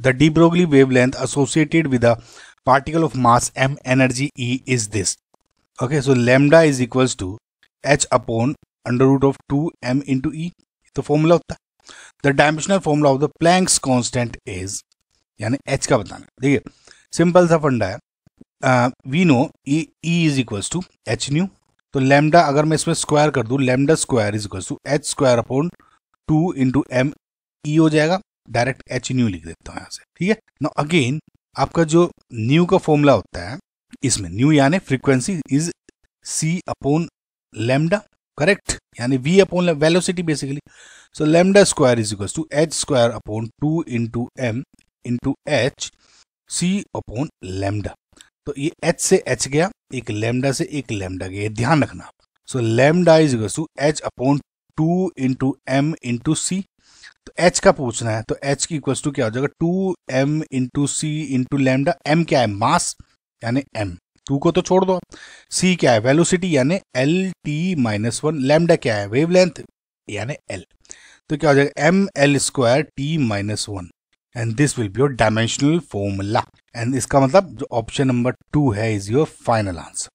The de Broglie wavelength associated with a particle of mass m energy E is this. Okay, so lambda is equals to h upon under root of 2 m into E. The formula होता है The dimensional formula of the Planck's constant is यानी h का बताना देखिए simple सा फंडा है we know E E is equals to H nu तो लेमडा अगर मैं इसमें स्क्वायर कर दूं lambda square is equals to H square upon two into M E हो जाएगा डायरेक्ट एच न्यू लिख देता हूं यहां से ठीक है ना अगेन आपका जो न्यू का फॉर्मूला होता है इसमें न्यू यानी frequency is C upon lambda correct यानी V upon velocity basically so lambda square is equal to H square upon two into M into H C upon lambda तो ये एच से H गया एक लेमडा से एक lambda गया ध्यान रखना so lambda is equal to H upon two into M into C तो एच का पूछना है तो एच की इक्वल टू क्या हो जाएगा two M into C into lambda M क्या है मास यानी एम टू को तो छोड़ दो सी क्या है वेलोसिटी यानी L T minus one lambda क्या है वेव लेंथ यानी एल तो क्या हो जाएगा M L square T minus one and this will be your dimensional formula and इसका मतलब जो ऑप्शन नंबर टू है इज योर फाइनल आंसर